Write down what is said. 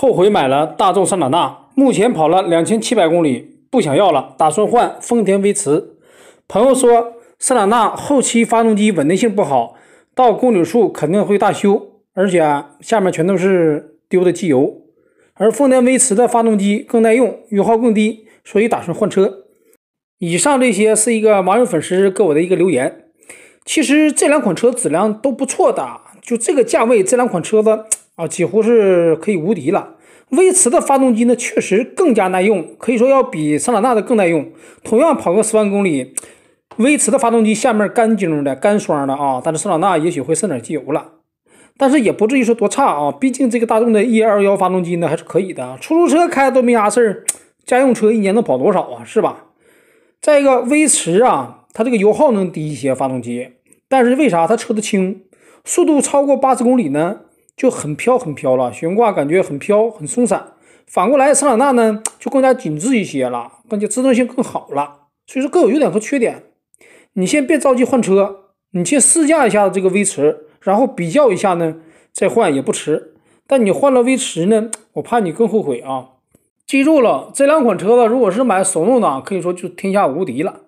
后悔买了大众桑塔纳，目前跑了两千七百公里，不想要了，打算换丰田威驰。朋友说桑塔纳后期发动机稳定性不好，到公里数肯定会大修，而且下面全都是丢的机油。而丰田威驰的发动机更耐用，油耗更低，所以打算换车。以上这些是一个网友粉丝给我的一个留言。其实这两款车质量都不错的，就这个价位，这两款车子。啊，几乎是可以无敌了。威驰的发动机呢，确实更加耐用，可以说要比桑塔纳的更耐用。同样跑个十万公里，威驰的发动机下面干晶的、干霜的啊，但是桑塔纳也许会剩点机油了，但是也不至于说多差啊。毕竟这个大众的 E21 发动机呢还是可以的。出租车开都没啥事儿，家用车一年能跑多少啊？是吧？再一个威驰啊，它这个油耗能低一些，发动机，但是为啥它车子轻，速度超过八十公里呢？就很飘很飘了，悬挂感觉很飘很松散。反过来，桑塔纳呢就更加紧致一些了，更加支撑性更好了。所以说各有优点和缺点，你先别着急换车，你先试驾一下这个威驰，然后比较一下呢，再换也不迟。但你换了威驰呢，我怕你更后悔啊！记住了，这两款车子如果是买手动挡，可以说就天下无敌了。